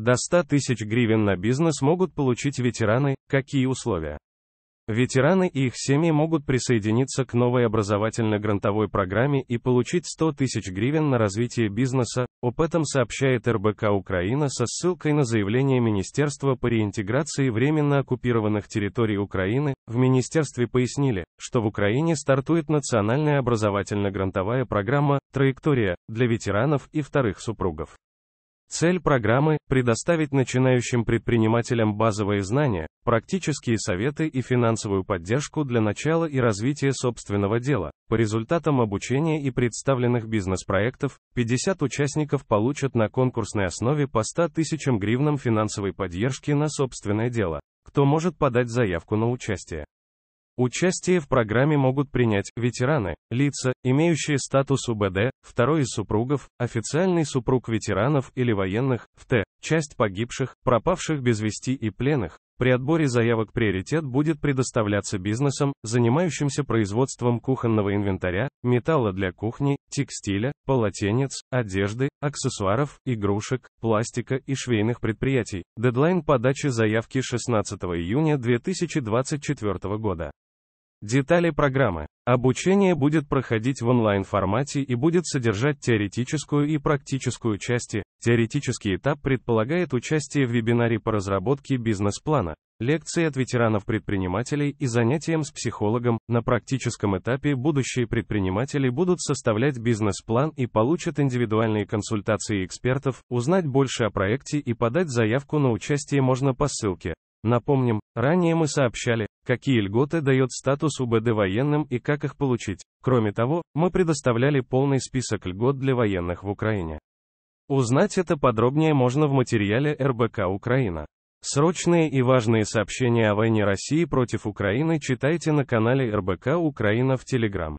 До 100 тысяч гривен на бизнес могут получить ветераны, какие условия? Ветераны и их семьи могут присоединиться к новой образовательно-грантовой программе и получить 100 тысяч гривен на развитие бизнеса, об этом сообщает РБК Украина со ссылкой на заявление Министерства по реинтеграции временно оккупированных территорий Украины. В министерстве пояснили, что в Украине стартует национальная образовательно-грантовая программа «Траектория» для ветеранов и вторых супругов. Цель программы – предоставить начинающим предпринимателям базовые знания, практические советы и финансовую поддержку для начала и развития собственного дела. По результатам обучения и представленных бизнес-проектов, 50 участников получат на конкурсной основе по 100 тысячам гривнам финансовой поддержки на собственное дело. Кто может подать заявку на участие? Участие в программе могут принять ветераны, лица, имеющие статус УБД, второй из супругов, официальный супруг ветеранов или военных, в Т, часть погибших, пропавших без вести и пленных. При отборе заявок приоритет будет предоставляться бизнесам, занимающимся производством кухонного инвентаря, металла для кухни, текстиля, полотенец, одежды, аксессуаров, игрушек, пластика и швейных предприятий. Дедлайн подачи заявки 16 июня 2024 года. Детали программы. Обучение будет проходить в онлайн-формате и будет содержать теоретическую и практическую части. Теоретический этап предполагает участие в вебинаре по разработке бизнес-плана, лекции от ветеранов-предпринимателей и занятиям с психологом. На практическом этапе будущие предприниматели будут составлять бизнес-план и получат индивидуальные консультации экспертов. Узнать больше о проекте и подать заявку на участие можно по ссылке. Напомним, ранее мы сообщали, какие льготы дает статус УБД военным и как их получить. Кроме того, мы предоставляли полный список льгот для военных в Украине. Узнать это подробнее можно в материале РБК Украина. Срочные и важные сообщения о войне России против Украины читайте на канале РБК Украина в Телеграм.